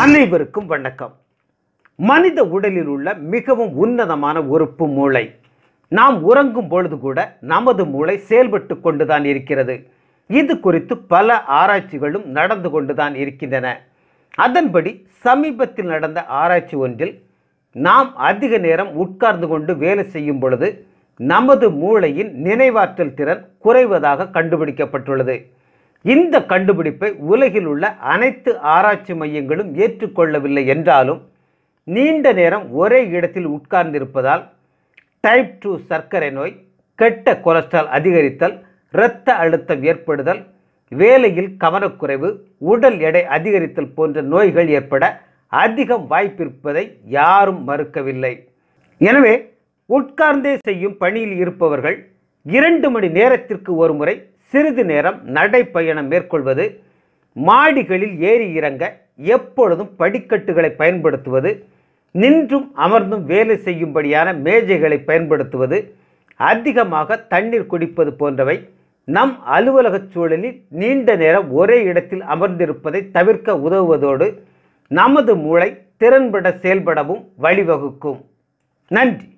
அனைவருக்கும் வணக்கம் மனித உடலில் உள்ள மிகவும் உன்னதமான உறுப்பு மூளை நாம் உறங்கும் பொழுது கூட நமது மூளை செயல்பட்டு கொண்டுதான் இருக்கிறது இது குறித்து பல ஆராய்ச்சிகளும் நடந்து கொண்டுதான் இருக்கின்றன அதன்படி சமீபத்தில் நடந்த ஆராய்ச்சி ஒன்றில் நாம் அதிக நேரம் உட்கார்ந்து கொண்டு வேலை செய்யும் பொழுது நமது மூளையின் நினைவாற்றல் திறன் குறைவதாக கண்டுபிடிக்கப்பட்டுள்ளது இந்த கண்டுபிடிப்பை உலகில் உள்ள அனைத்து ஆராய்ச்சி மையங்களும் ஏற்றுக்கொள்ளவில்லை என்றாலும் நீண்ட நேரம் ஒரே இடத்தில் உட்கார்ந்திருப்பதால் டைப் டூ சர்க்கரை நோய் கெட்ட கொலஸ்ட்ரால் அதிகரித்தல் இரத்த அழுத்தம் ஏற்படுதல் வேலையில் கவனக்குறைவு உடல் எடை அதிகரித்தல் போன்ற நோய்கள் ஏற்பட அதிகம் வாய்ப்பிருப்பதை யாரும் மறுக்கவில்லை எனவே உட்கார்ந்தே செய்யும் பணியில் இருப்பவர்கள் இரண்டு மணி நேரத்திற்கு ஒரு முறை சிறிது நேரம் நடைப்பயணம் மேற்கொள்வது மாடிகளில் ஏறி இறங்க எப்பொழுதும் படிக்கட்டுகளை பயன்படுத்துவது நின்றும் அமர்ந்தும் வேலை செய்யும்படியான மேஜைகளை பயன்படுத்துவது அதிகமாக தண்ணீர் குடிப்பது போன்றவை நம் அலுவலகச் சூழலில் நீண்ட நேரம் ஒரே இடத்தில் அமர்ந்திருப்பதை தவிர்க்க உதவுவதோடு நமது மூளை திறன்பட செயல்படவும் வழிவகுக்கும் நன்றி